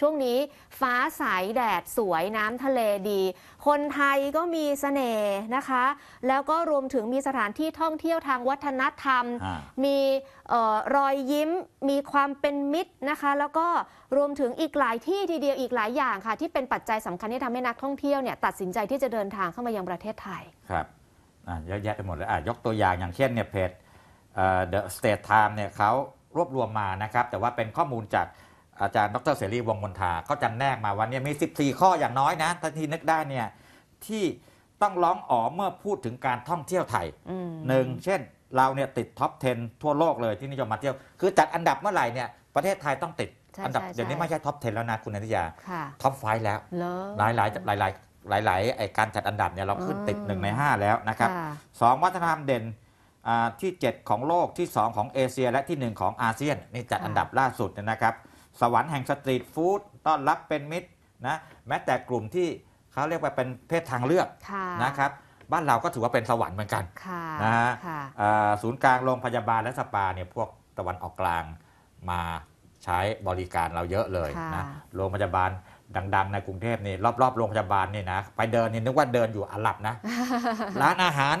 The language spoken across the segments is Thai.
ช่วงนี้ฟ้าใสาแดดสวยน้ำทะเลดี คนไทยก็มีสเสน่ห์นะคะ แล้วก็รวมถึงมีสถานที่ท่องเที่ยวทางวัฒนธรรม มีออรอยยิ้มมีความเป็นมิตรนะคะแล้วก็รวมถึงอีกหลายที่ ทีเดียวอีกหลายอย่างค่ะที่เป็นปัจจัยสำคัญที่ทำให้นักท่องเที่ยวเนี่ยตัดสินใจที่จะเดินทางเข้ามายังประเทศไทย ครับเยอะแยะไปหมดเลยยกตัวอย่างอย่างเช่นเนี่ยเพจ The State Time เนี่ยเขารวบรวมมานะครับแต่ว่าเป็นข้อมูลจากอาจารย์ดรเสรีวงมนทาก็จํแนกมาวันนี้มี 14 ข้ออย่างน้อยนะท่านที่นึกได้เนี่ยที่ต้องร้องอ๋อเมื่อพูดถึงการท่องเที่ยวไทยหนึ่งเช่นเราเนี่ยติดท็อป10 ทั่วโลกเลยที่นิยมมาเที่ยว คือจัดอันดับเมื่อไหร่เนี่ยประเทศไทยต้องติด อันดับอย่างนี้ไม่ใช่ท็อป10 แล้วนะ คุณนันทยาท็อปไฟแล้วหลายหลายหลายหลายหลายหลายไอการจัดอันดับเนี่ยเราขึ้นติดหนึ่งใน5 แล้วนะครับสองวัฒนธรรมเด่นที่ 7 ของโลกที่ 2 ของเอเชียและที่ 1 ของอาเซียนนี่จัดอันดับล่าสุดนะครับสวรรค์แห่งสตรีทฟู้ดต้อนรับเป็นมิตรนะแม้แต่กลุ่มที่เขาเรียกว่าเป็นเพศทางเลือกนะครับ บ้านเราก็ถือว่าเป็นสวรรค์เหมือนกันนะฮะศูนย์กลางโรงพยาบาลและสปาเนี่ยพวกตะวันออกกลางมาใช้บริการเราเยอะเลยนะ โรงพยาบาลดังๆ ในกรุงเทพนี่รอบๆ โรงพยาบาลนี่นะไปเดินนี่นึกว่าเดินอยู่อาหรับนะร้านอาหาร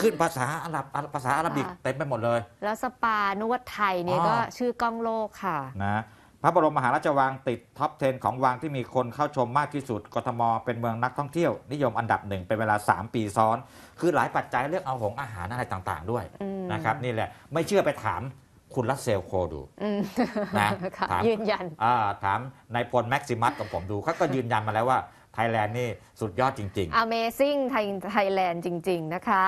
ขึ้นภาษาอาหรับภาษาอาหรับิกเต็มไปหมดเลยแล้วสปานวดไทยนี่ก็ชื่อก้องโลกค่ะนะพระบรมมหาราชวังติดท็อป10ของวังที่มีคนเข้าชมมากที่สุดกทมเป็นเมืองนักท่องเที่ยวนิยมอันดับหนึ่งเป็นเวลา 3 ปีซ้อน คือหลายปัจจัยเรื่องเอาของอาหารอะไรต่างๆด้วยนะครับนี่แหละไม่เชื่อไปถามคุณรัสเซลโคดูนะถามยืนยันถามนายพลแม็กซิมัสกับผมดูเขาก็ยืนยันมาแล้วว่าไทยแลนด์นี่สุดยอดจริงๆ Amazing ไทยไทยแลนด์จริงๆ นะคะ